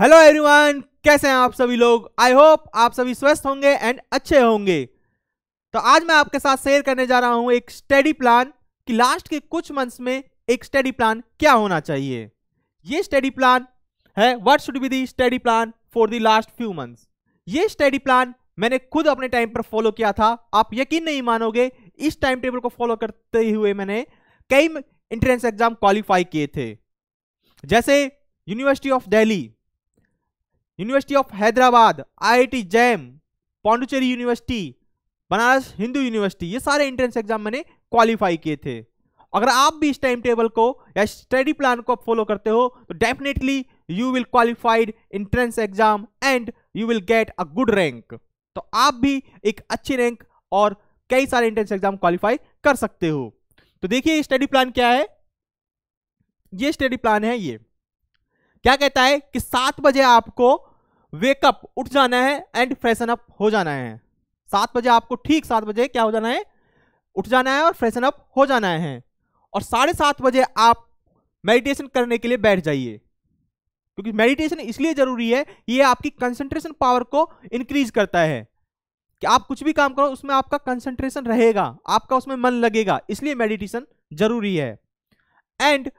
Hello everyone कैसे हैं आप सभी लोग आई होप आप सभी स्वस्थ होंगे एंड अच्छे होंगे तो आज मैं आपके साथ शेयर करने जा रहा हूं एक स्टडी प्लान कि लास्ट के कुछ मंथ्स में एक स्टडी प्लान क्या होना चाहिए ये स्टडी प्लान है what should be the study plan for the last few months ये स्टडी प्लान मैंने खुद अपने टाइम पर फॉलो किया था आप यकीन नहीं मानोगे इस टाइम टेबल को फॉलो करते हुए मैंने कई इंट्रेंस एग्जाम क्वालिफाई किए थे जैसे University of Delhi University of Hyderabad IIT JAM Pondicherry University Banaras Hindu University ये सारे एंट्रेंस एग्जाम मैंने क्वालिफाई किए थे अगर आप भी इस टाइम टेबल को या स्टडी प्लान को फॉलो करते हो तो definitely you will qualified entrance exam and you will get a good rank तो आप भी एक अच्छी रैंक और कई सारे इंट्रेंस एग्जाम क्वालिफाई कर सकते हो तो देखिए स्टडी प्लान क्या है ये स्टडी प्लान है ये क्या कहता है कि सात बजे आपको वेकअप उठ जाना है एंड फ्रेशन अप हो जाना है सात बजे आपको ठीक सात बजे क्या हो जाना है उठ जाना है और फ्रेशन अप हो जाना है और साढ़े सात बजे आप मेडिटेशन करने के लिए बैठ जाइए क्योंकि मेडिटेशन इसलिए ज़रूरी है ये आपकी कंसंट्रेशन पावर को इंक्रीज करता है कि आप कुछ भी काम करो उसमें आपका कंसंट्रेशन रहेगा आपका उसमें मन लगेगा इसलिए मेडिटेशन ज़रूरी है and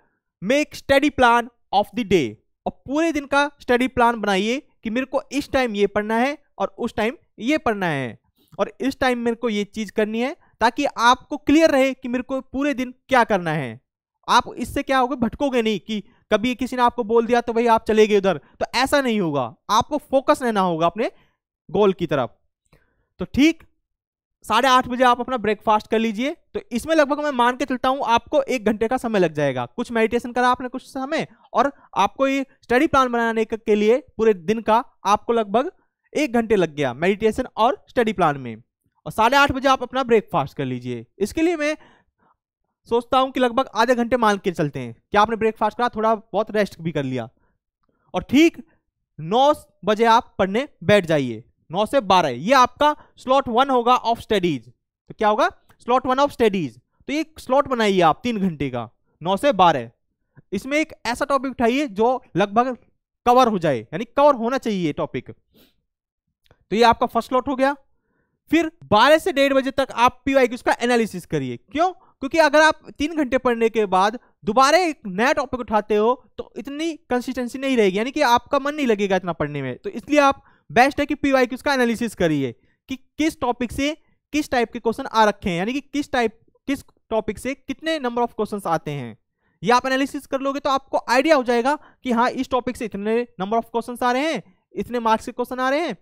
make study plan of the day और पूरे दिन का स्टडी प्लान बनाइए कि मेरे को इस टाइम ये पढ़ना है और उस टाइम ये पढ़ना है और इस टाइम मेरे को ये चीज़ करनी है ताकि आपको क्लियर रहे कि मेरे को पूरे दिन क्या करना है आप इससे क्या होगा भटकोगे नहीं कि कभी किसी ने आपको बोल दिया तो भाई आप चले गए उधर तो ऐसा नहीं होगा आपको फोकस रहना होगा अपने गोल की तरफ तो ठीक साढ़े आठ बजे आप अपना ब्रेकफास्ट कर लीजिए तो इसमें लगभग मैं मान के चलता हूँ आपको एक घंटे का समय लग जाएगा कुछ मेडिटेशन करा आपने कुछ समय और आपको ये स्टडी प्लान बनाने के लिए पूरे दिन का आपको लगभग एक घंटे लग गया मेडिटेशन और स्टडी प्लान में और साढ़े आठ बजे आप अपना ब्रेकफास्ट कर लीजिए इसके लिए मैं सोचता हूँ कि लगभग आधे घंटे मान के चलते हैं कि आपने ब्रेकफास्ट करा थोड़ा बहुत रेस्ट भी कर लिया और ठीक नौ बजे आप पढ़ने बैठ जाइए नौ से बारह ये आपका स्लॉट वन होगा ऑफ स्टडीज तो क्या होगा स्लॉट वन ऑफ स्टडीज तो ये स्लॉट बनाइए आप तीन घंटे का नौ से बारह इसमें एक ऐसा टॉपिक उठाइए जो लगभग कवर हो जाए यानी कवर होना चाहिए टॉपिक तो ये आपका फर्स्ट स्लॉट हो गया फिर 12 से डेढ़ बजे तक आप पी वाई उसका एनालिसिस करिए क्यों क्योंकि अगर आप तीन घंटे पढ़ने के बाद दोबारा एक नया टॉपिक उठाते हो तो इतनी कंसिस्टेंसी नहीं रहेगी यानी कि आपका मन नहीं लगेगा इतना पढ़ने में तो इसलिए आप बेस्ट है कि पी वाई क्यूज का एनालिसिस करिए कि किस टॉपिक से किस टाइप के क्वेश्चन आ रखे हैं यानी कि किस टाइप किस टॉपिक से कितने नंबर ऑफ क्वेश्चंस आते हैं ये आप एनालिसिस कर लोगे तो आपको आइडिया हो जाएगा कि हाँ इस टॉपिक से इतने नंबर ऑफ क्वेश्चन आ रहे हैं इतने मार्क्स के क्वेश्चन आ रहे हैं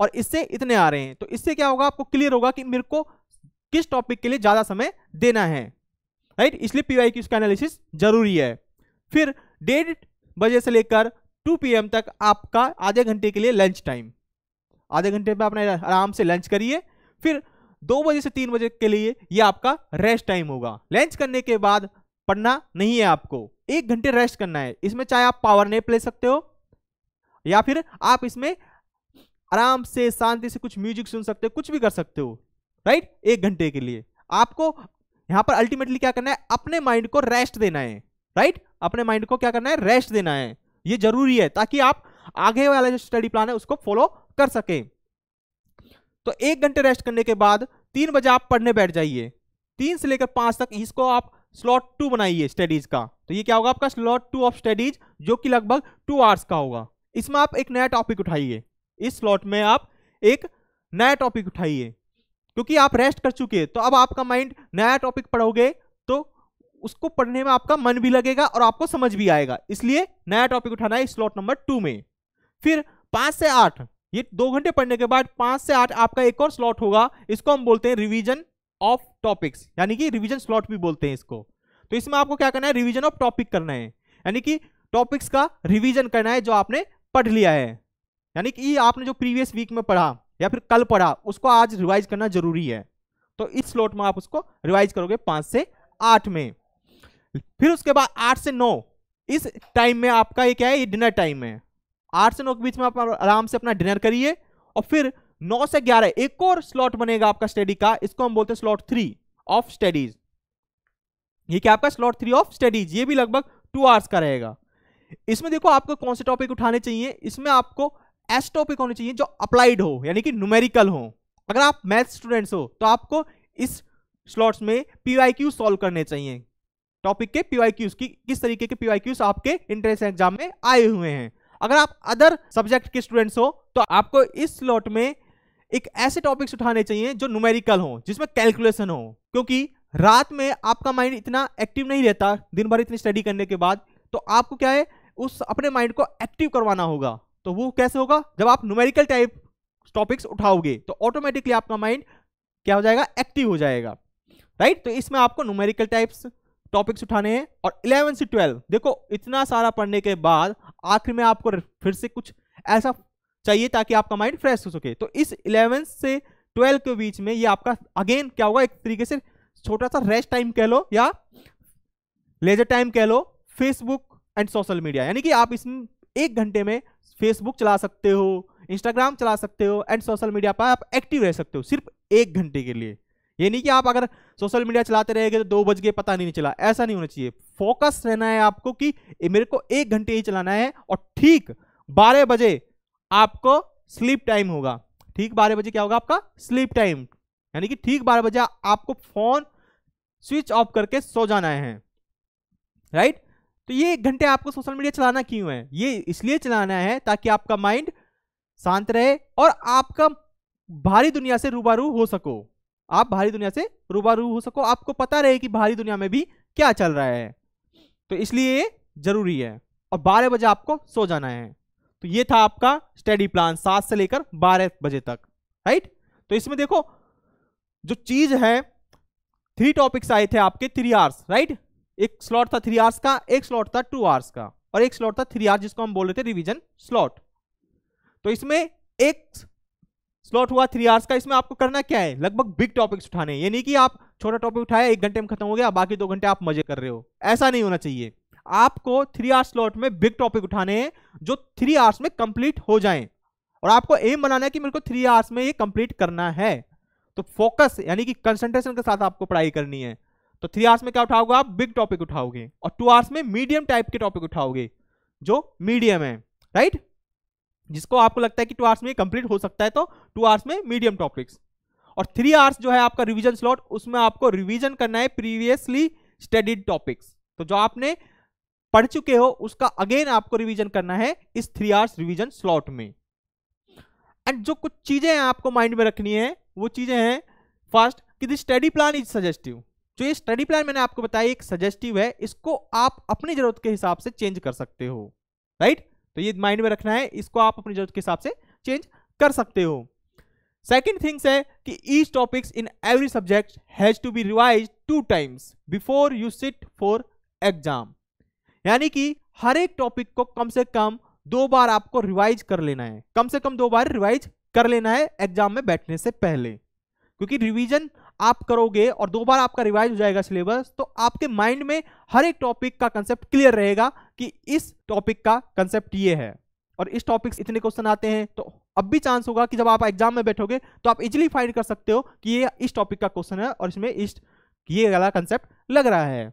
और इससे इतने आ रहे हैं तो इससे क्या होगा आपको क्लियर होगा कि मेरे को किस टॉपिक के लिए ज़्यादा समय देना है राइट इसलिए पी वाई का एनालिसिस जरूरी है फिर डेढ़ बजे से लेकर टू पी तक आपका आधे घंटे के लिए लंच टाइम आधे घंटे में आपने आराम से लंच करिए फिर दो बजे से तीन बजे के लिए ये आपका रेस्ट टाइम होगा लंच करने के बाद पढ़ना नहीं है आपको एक घंटे रेस्ट करना है इसमें चाहे आप पावर नेप ले सकते हो या फिर आप इसमें आराम से शांति से कुछ म्यूजिक सुन सकते हो कुछ भी कर सकते हो राइट एक घंटे के लिए आपको यहां पर अल्टीमेटली क्या करना है अपने माइंड को रेस्ट देना है राइट अपने माइंड को क्या करना है रेस्ट देना है ये जरूरी है ताकि आप आगे वाला जो स्टडी प्लान है उसको फॉलो कर सके तो एक घंटे रेस्ट करने के बाद तीन बजे आप पढ़ने बैठ जाइए तीन से लेकर पांच तक इसको आप स्लॉट टू बनाइए स्टडीज का तो ये क्या होगा आपका स्लॉट टू ऑफ स्टडीज जो कि लगभग टू आवर्स का होगा इसमें आप एक नया टॉपिक उठाइए इस स्लॉट में आप एक नया टॉपिक उठाइए क्योंकि आप रेस्ट कर चुके हैं तो अब आपका माइंड नया टॉपिक पढ़ोगे उसको पढ़ने में आपका मन भी लगेगा और आपको समझ भी आएगा इसलिए नया टॉपिक उठाना है स्लॉट नंबर टू में फिर पांच से आठ ये दो घंटे पढ़ने के बाद पांच से आठ आपका एक और स्लॉट होगा इसको हम बोलते हैं रिविजन ऑफ टॉपिक्स यानी कि रिविजन स्लॉट भी बोलते हैं इसको तो इसमें आपको क्या करना है रिविजन ऑफ टॉपिक करना है यानी कि टॉपिक्स का रिविजन करना है जो आपने पढ़ लिया है यानी कि आपने जो प्रीवियस वीक में पढ़ा या फिर कल पढ़ा उसको आज रिवाइज करना जरूरी है तो इस स्लॉट में आप उसको रिवाइज करोगे पांच से आठ में फिर उसके बाद आठ से नौ इस टाइम में आपका ये क्या है ये डिनर टाइम है आठ से नौ के बीच में आप आराम से अपना डिनर करिए और फिर नौ से ग्यारह एक और स्लॉट बनेगा आपका स्टडी का इसको हम बोलते हैं स्लॉट थ्री ऑफ स्टडीज ये क्या आपका स्लॉट थ्री ऑफ स्टडीज ये भी लगभग टू आवर्स का रहेगा इसमें देखो आपको कौन से टॉपिक उठाने चाहिए इसमें आपको एस टॉपिक होने चाहिए जो अप्लाइड हो यानी कि न्यूमेरिकल हो अगर आप मैथ स्टूडेंट्स हो तो आपको इस स्लॉट्स में पी सॉल्व करने चाहिए टॉपिक के क्यूज की किस तरीके के क्यूज आपके इंट्रेंस एग्जाम में आए हुए हैं अगर आप अदर सब्जेक्ट के स्टूडेंट्स हो तो आपको इस स्लॉट में एक ऐसे टॉपिक्स उठाने चाहिए जो न्यूमेरिकल हो जिसमें कैलकुलेशन हो क्योंकि रात में आपका माइंड इतना एक्टिव नहीं रहता दिन भर इतनी स्टडी करने के बाद तो आपको क्या है उस अपने माइंड को एक्टिव करवाना होगा तो वो कैसे होगा जब आप न्यूमेरिकल टाइप टॉपिक्स उठाओगे तो ऑटोमेटिकली आपका माइंड क्या हो जाएगा एक्टिव हो जाएगा राइट तो इसमें आपको न्यूमेरिकल टाइप्स टॉपिक्स उठाने हैं और इलेवन से ट्वेल्व देखो इतना सारा पढ़ने के बाद आखिर में आपको फिर से कुछ ऐसा चाहिए ताकि आपका माइंड फ्रेश हो सके तो इस इलेवन से ट्वेल्व के बीच में ये आपका अगेन क्या होगा एक तरीके से छोटा सा रेस्ट टाइम कह लो या लेजर टाइम कह लो फेसबुक एंड सोशल मीडिया यानी कि आप इसमें एक घंटे में फेसबुक चला सकते हो इंस्टाग्राम चला सकते हो एंड सोशल मीडिया पर आप एक्टिव रह सकते हो सिर्फ एक घंटे के लिए ये नहीं कि आप अगर सोशल मीडिया चलाते रहेंगे तो दो बज गए पता नहीं चला ऐसा नहीं होना चाहिए फोकस रहना है आपको कि मेरे को एक घंटे ही चलाना है और ठीक बारह बजे आपको स्लीप टाइम होगा ठीक बारह बजे क्या होगा आपका स्लीप टाइम यानी कि ठीक बारह बजे आपको फोन स्विच ऑफ करके सो जाना है राइट तो ये एक घंटे आपको सोशल मीडिया चलाना क्यों है ये इसलिए चलाना है ताकि आपका माइंड शांत रहे और आपका भारी दुनिया से रूबारू हो सको आप बाहरी दुनिया से रूबारू हो सको आपको पता रहे कि बाहरी दुनिया में भी क्या चल रहा है तो इसलिए ये जरूरी है और बारह बजे आपको सो जाना है तो ये था आपका स्टडी प्लान सात से लेकर बारह बजे तक राइट तो इसमें देखो जो चीज है थ्री टॉपिक्स आए थे आपके थ्री आवर्स राइट एक स्लॉट था थ्री आवर्स का एक स्लॉट था टू आवर्स का और एक स्लॉट था थ्री आवर्स जिसको हम बोल रहे थे रिविजन स्लॉट तो इसमें एक स्लॉट हुआ थ्री आवर्स का इसमें आपको करना क्या है लगभग बिग टॉपिक्स उठाने यानी कि आप छोटा टॉपिक उठाया एक घंटे में खत्म हो गया बाकी दो घंटे आप मजे कर रहे हो ऐसा नहीं होना चाहिए आपको थ्री आवर्स स्लॉट में बिग टॉपिक उठाने हैं जो थ्री आवर्स में कंप्लीट हो जाए और आपको एम बनाना है कि मेरे को थ्री आवर्स में ये कंप्लीट करना है तो फोकस यानी कि कंसंट्रेशन के साथ आपको पढ़ाई करनी है तो थ्री आवर्स में क्या उठाओगे आप बिग टॉपिक उठाओगे और टू आवर्स में मीडियम टाइप के टॉपिक उठाओगे जो मीडियम है राइट जिसको आपको लगता है कि टू आवर्स में कंप्लीट हो सकता है तो टू आवर्स में मीडियम टॉपिक्स और थ्री आवर्स जो है आपका रिविजन स्लॉट उसमें आपको रिविजन करना है प्रीवियसली स्टडीड टॉपिक्स तो जो आपने पढ़ चुके हो उसका अगेन आपको रिवीजन करना है इस थ्री आवर्स रिवीजन स्लॉट में एंड जो कुछ चीजें आपको माइंड में रखनी है वो चीजें हैं फर्स्ट कि this study plan is suggestive जो ये स्टडी प्लान मैंने आपको बताया एक सजेस्टिव है इसको आप अपनी जरूरत के हिसाब से चेंज कर सकते हो राइट right? तो ये माइंड में रखना है इसको आप अपनी जरूरत के हिसाब से चेंज कर सकते हो सेकेंड थिंग्स है कि each topics in every subject has to be revise two times before you sit for exam यानी कि हर एक टॉपिक को कम से कम दो बार आपको रिवाइज कर लेना है कम से कम दो बार रिवाइज कर लेना है एग्जाम में बैठने से पहले क्योंकि रिवीजन आप करोगे और दो बार आपका रिवाइज हो जाएगा सिलेबस तो आपके माइंड में हर एक टॉपिक का कंसेप्ट क्लियर रहेगा कि इस टॉपिक का कंसेप्ट ये है और इस टॉपिक इतने क्वेश्चन आते हैं तो अब भी चांस होगा कि जब आप एग्जाम में बैठोगे तो आप इजिली फाइंड कर सकते हो कि ये इस टॉपिक का क्वेश्चन है और इसमें इस ये वाला कंसेप्ट लग रहा है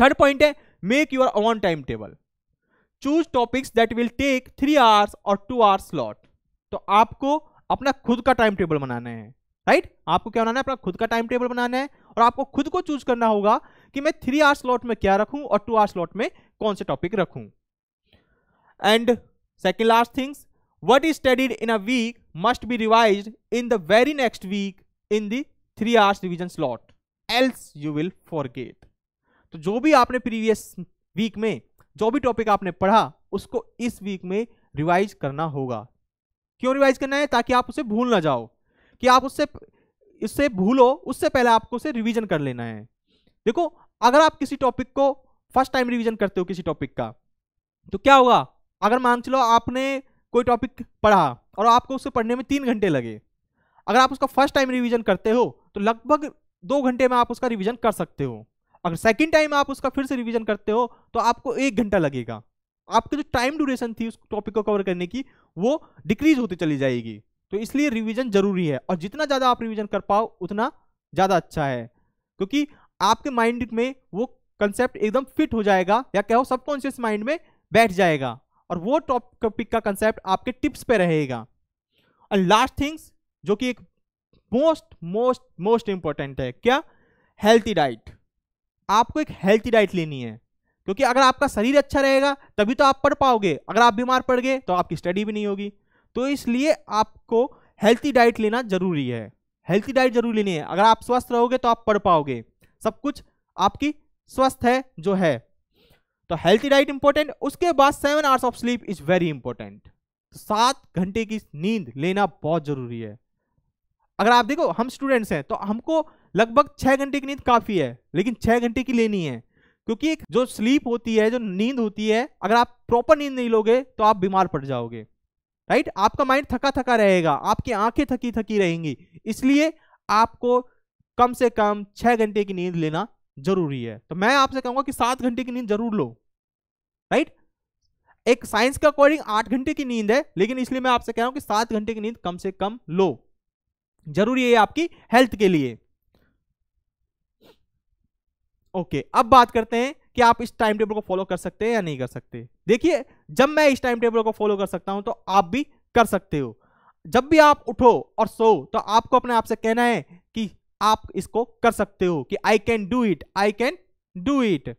थर्ड पॉइंट है make your own time table choose topics that will take three hours और टू आवर्स स्लॉट तो आपको अपना खुद का टाइम टेबल बनाना है राइट right? आपको क्या बनाना है अपना खुद का टाइम टेबल बनाना है और आपको खुद को चूज करना होगा कि मैं थ्री आवर्स स्लॉट में क्या रखूं और टू आर्स स्लॉट में कौन से टॉपिक रखूं and second last things what is studied in a week must be revise in the very next week in the three hours revision slot else you will forget तो जो भी आपने previous week में जो भी topic आपने पढ़ा उसको इस वीक में रिवाइज करना होगा क्यों रिवाइज करना है ताकि आप उसे भूल ना जाओ कि आप उससे इससे भूलो उससे पहले आपको उसे रिवीजन कर लेना है देखो अगर आप किसी टॉपिक को फर्स्ट टाइम रिवीजन करते हो किसी टॉपिक का तो क्या होगा अगर मान चलो आपने कोई टॉपिक पढ़ा और आपको उसे पढ़ने में तीन घंटे लगे अगर आप उसका फर्स्ट टाइम रिवीजन करते हो तो लगभग दो घंटे में आप उसका रिवीजन कर सकते हो अगर सेकंड टाइम आप उसका फिर से रिवीजन करते हो तो आपको एक घंटा लगेगा आपकी जो टाइम ड्यूरेशन थी उस टॉपिक को कवर करने की वो डिक्रीज होती चली जाएगी तो इसलिए रिवीजन जरूरी है और जितना ज़्यादा आप रिवीजन कर पाओ उतना ज़्यादा अच्छा है क्योंकि आपके माइंड में वो कंसेप्ट एकदम फिट हो जाएगा या कहो सबकॉन्शियस माइंड में बैठ जाएगा और वो टॉपिक का कंसेप्ट आपके टिप्स पे रहेगा एंड लास्ट थिंग्स जो कि एक मोस्ट मोस्ट मोस्ट इंपॉर्टेंट है क्या हेल्थी डाइट आपको एक हेल्थी डाइट लेनी है क्योंकि अगर आपका शरीर अच्छा रहेगा तभी तो आप पढ़ पाओगे अगर आप बीमार पड़ गए तो आपकी स्टडी भी नहीं होगी तो इसलिए आपको हेल्थी डाइट लेना जरूरी है हेल्थी डाइट जरूर लेनी है अगर आप स्वस्थ रहोगे तो आप पढ़ पाओगे सब कुछ आपकी स्वस्थ है जो है तो हेल्थी डाइट इंपॉर्टेंट उसके बाद seven hours of sleep is very important सात घंटे की नींद लेना बहुत जरूरी है अगर आप देखो हम स्टूडेंट्स हैं तो हमको लगभग छः घंटे की नींद काफ़ी है लेकिन छः घंटे की लेनी है क्योंकि एक जो स्लीप होती है जो नींद होती है अगर आप प्रॉपर नींद नहीं लोगे तो आप बीमार पड़ जाओगे राइट आपका माइंड थका थका रहेगा आपकी आंखें थकी थकी रहेंगी इसलिए आपको कम से कम छह घंटे की नींद लेना जरूरी है तो मैं आपसे कहूंगा कि सात घंटे की नींद जरूर लो राइट एक साइंस के अकॉर्डिंग आठ घंटे की नींद है लेकिन इसलिए मैं आपसे कह रहा हूं कि सात घंटे की नींद कम से कम लो जरूरी है आपकी हेल्थ के लिए ओके अब बात करते हैं कि आप इस टाइम टेबल को फॉलो कर सकते हैं या नहीं कर सकते देखिए जब मैं इस टाइम टेबल को फॉलो कर सकता हूं तो आप भी कर सकते हो जब भी आप उठो और सो तो आपको अपने आप से कहना है कि आप इसको कर सकते हो कि I can do it I can do it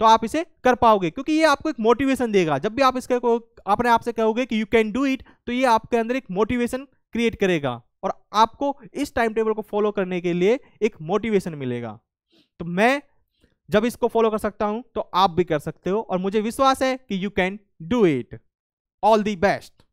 तो आप इसे कर पाओगे क्योंकि ये आपको एक मोटिवेशन देगा जब भी आप इसके को अपने आप से कहोगे कि यू कैन डू इट तो ये आपके अंदर एक मोटिवेशन क्रिएट करेगा और आपको इस टाइम टेबल को फॉलो करने के लिए एक मोटिवेशन मिलेगा तो मैं जब इसको फॉलो कर सकता हूं तो आप भी कर सकते हो और मुझे विश्वास है कि you can do it all the best